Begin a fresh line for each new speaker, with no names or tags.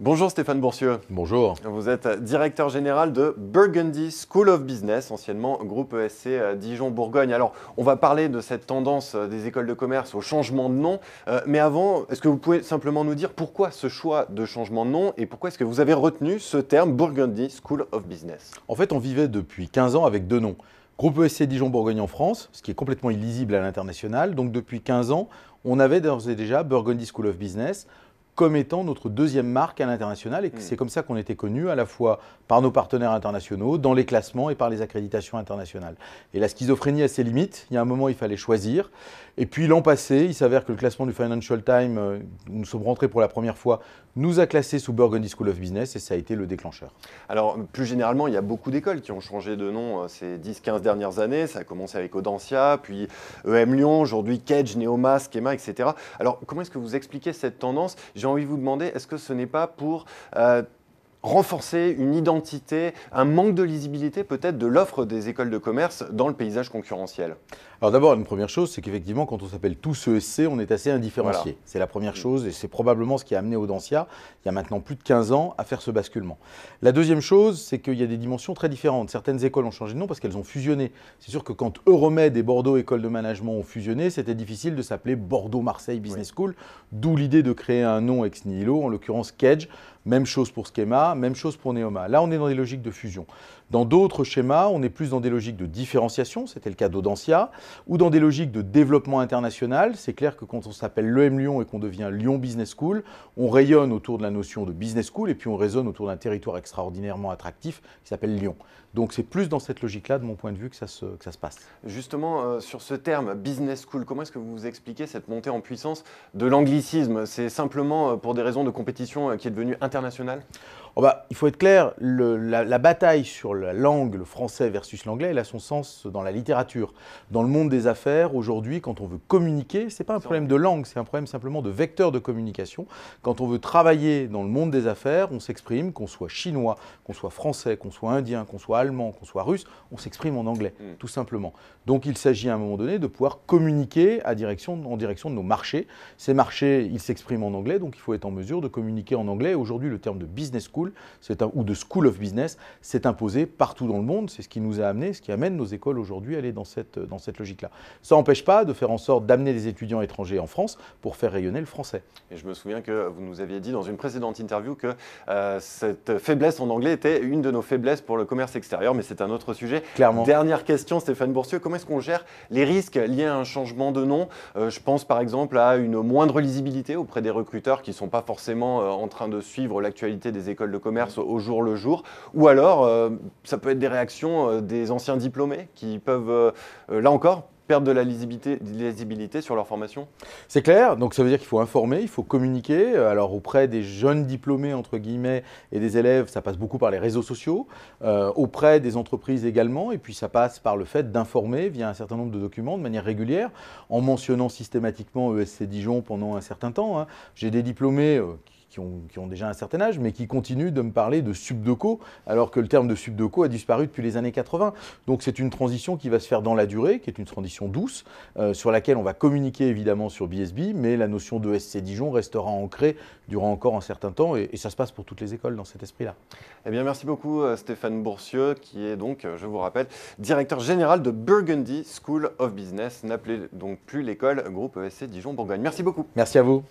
Bonjour Stéphane Boursieux. Bonjour. Vous êtes directeur général de Burgundy School of Business, anciennement groupe ESC euh, Dijon-Bourgogne. Alors, on va parler de cette tendance euh, des écoles de commerce au changement de nom, euh, mais avant, est-ce que vous pouvez simplement nous dire pourquoi ce choix de changement de nom et pourquoi est-ce que vous avez retenu ce terme Burgundy School of Business En fait, on vivait depuis 15 ans avec deux noms. Groupe ESC Dijon-Bourgogne en
France, ce qui est complètement illisible à l'international. Donc depuis 15 ans, on avait d'ores et déjà Burgundy School of Business comme étant notre deuxième marque à l'international. Et hmm. c'est comme ça qu'on était connu, à la fois par nos partenaires internationaux, dans les classements et par les accréditations internationales. Et la schizophrénie a ses limites. Il y a un moment, il fallait choisir. Et puis l'an passé, il s'avère que le classement du Financial Times, euh,
nous sommes rentrés pour la première fois, nous a classé sous Burgundy School of Business et ça a été le déclencheur. Alors, plus généralement, il y a beaucoup d'écoles qui ont changé de nom euh, ces 10-15 dernières années. Ça a commencé avec Audencia, puis EM Lyon, aujourd'hui Kedge, Neomas, Kema, etc. Alors, comment est-ce que vous expliquez cette tendance J'ai envie de vous demander, est-ce que ce n'est pas pour euh, renforcer une identité, un manque de lisibilité peut-être de l'offre des écoles de commerce dans le paysage concurrentiel Alors d'abord, une première chose, c'est qu'effectivement, quand on s'appelle tous ESC, on est assez indifférencié. C'est la première
chose et c'est probablement ce qui a amené Audencia, il y a maintenant plus de 15 ans, à faire ce basculement. La deuxième chose, c'est qu'il y a des dimensions très différentes. Certaines écoles ont changé de nom parce qu'elles ont fusionné. C'est sûr que quand Euromed et Bordeaux École de Management ont fusionné, c'était difficile de s'appeler Bordeaux-Marseille Business School, d'où l'idée de créer un nom ex nihilo, en l'occurrence Kedge, même chose pour Schema, même chose pour Neoma. Là, on est dans des logiques de fusion. Dans d'autres schémas, on est plus dans des logiques de différenciation, c'était le cas d'Audencia, ou dans des logiques de développement international. C'est clair que quand on s'appelle l'EM Lyon et qu'on devient Lyon Business School, on rayonne autour de la notion de business school et puis on résonne autour d'un territoire extraordinairement attractif qui s'appelle Lyon. Donc c'est plus dans cette logique-là, de mon point de vue, que ça se, que ça se passe. Justement,
euh, sur ce terme business school, comment est-ce que vous expliquez cette montée en puissance de l'anglicisme C'est simplement euh, pour des raisons de compétition euh, qui est devenue internationale international Oh bah, il faut être clair,
la, bataille sur la langue, le français versus l'anglais, elle a son sens dans la littérature. Dans le monde des affaires, aujourd'hui, quand on veut communiquer, ce n'est pas un problème de langue, c'est un problème simplement de vecteur de communication. Quand on veut travailler dans le monde des affaires, on s'exprime, qu'on soit chinois, qu'on soit français, qu'on soit indien, qu'on soit allemand, qu'on soit russe, on s'exprime en anglais, mm. tout simplement. Donc il s'agit à un moment donné de pouvoir communiquer à direction, en direction de nos marchés. Ces marchés, ils s'expriment en anglais, donc il faut être en mesure de communiquer en anglais. Aujourd'hui, le terme de business school c'est un, ou de School of Business, s'est imposé partout dans le monde. C'est ce qui nous a amené, ce qui amène nos écoles aujourd'hui à aller dans cette, dans cette logique-là. Ça n'empêche pas de faire en sorte d'amener des étudiants étrangers en France pour faire rayonner le français.
Et je me souviens que vous nous aviez dit dans une précédente interview que euh, cette faiblesse en anglais était une de nos faiblesses pour le commerce extérieur, mais c'est un autre sujet. Clairement. Dernière question, Stéphane Boursieux, comment est-ce qu'on gère les risques liés à un changement de nom euh, Je pense par exemple à une moindre lisibilité auprès des recruteurs qui ne sont pas forcément euh, en train de suivre l'actualité des écoles de commerce au jour le jour. Ou alors, euh, ça peut être des réactions euh, des anciens diplômés qui peuvent, euh, là encore, perdre de la lisibilité, lisibilité sur leur formation
C'est clair, donc ça veut dire qu'il faut informer, il faut communiquer. Alors auprès des jeunes diplômés, entre guillemets, et des élèves, ça passe beaucoup par les réseaux sociaux, auprès des entreprises également, et puis ça passe par le fait d'informer via un certain nombre de documents de manière régulière, en mentionnant systématiquement ESC Dijon pendant un certain temps. Hein. J'ai des diplômés qui qui ont, déjà un certain âge, mais qui continuent de me parler de subdeco, alors que le terme de subdeco a disparu depuis les années 80. Donc c'est une transition qui va se faire dans la durée, qui est une transition douce, euh, sur laquelle on va communiquer évidemment sur BSB, mais la notion de SC Dijon restera ancrée durant encore un certain temps, et, ça se passe pour toutes les écoles dans cet esprit-là.
Eh bien merci beaucoup euh, Stéphane Boursieux, qui est donc, euh, je vous rappelle, directeur général de Burgundy School of Business, n'appelé donc plus l'école groupe e SC Dijon-Bourgogne. Merci beaucoup.
Merci à vous.